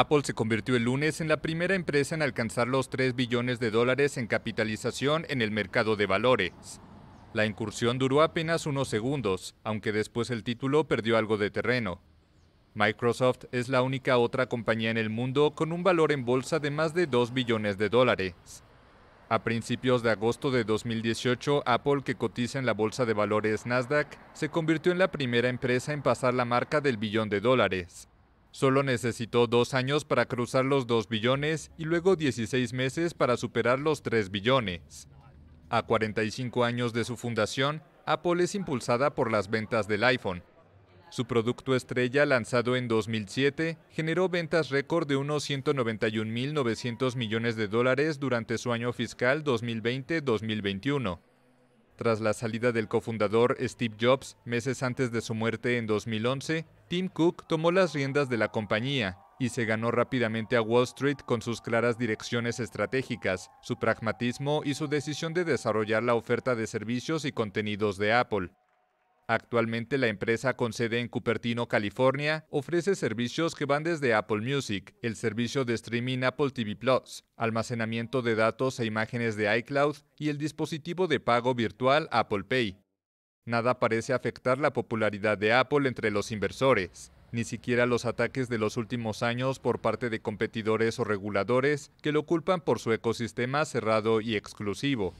Apple se convirtió el lunes en la primera empresa en alcanzar los 3 billones de dólares en capitalización en el mercado de valores. La incursión duró apenas unos segundos, aunque después el título perdió algo de terreno. Microsoft es la única otra compañía en el mundo con un valor en bolsa de más de 2 billones de dólares. A principios de agosto de 2018, Apple, que cotiza en la bolsa de valores Nasdaq, se convirtió en la primera empresa en pasar la marca del billón de dólares. Solo necesitó dos años para cruzar los 2 billones y luego 16 meses para superar los 3 billones. A 45 años de su fundación, Apple es impulsada por las ventas del iPhone. Su producto estrella, lanzado en 2007, generó ventas récord de unos 191.900 millones de dólares durante su año fiscal 2020-2021. Tras la salida del cofundador Steve Jobs meses antes de su muerte en 2011, Tim Cook tomó las riendas de la compañía y se ganó rápidamente a Wall Street con sus claras direcciones estratégicas, su pragmatismo y su decisión de desarrollar la oferta de servicios y contenidos de Apple. Actualmente la empresa con sede en Cupertino, California, ofrece servicios que van desde Apple Music, el servicio de streaming Apple TV Plus, almacenamiento de datos e imágenes de iCloud y el dispositivo de pago virtual Apple Pay. Nada parece afectar la popularidad de Apple entre los inversores, ni siquiera los ataques de los últimos años por parte de competidores o reguladores que lo culpan por su ecosistema cerrado y exclusivo.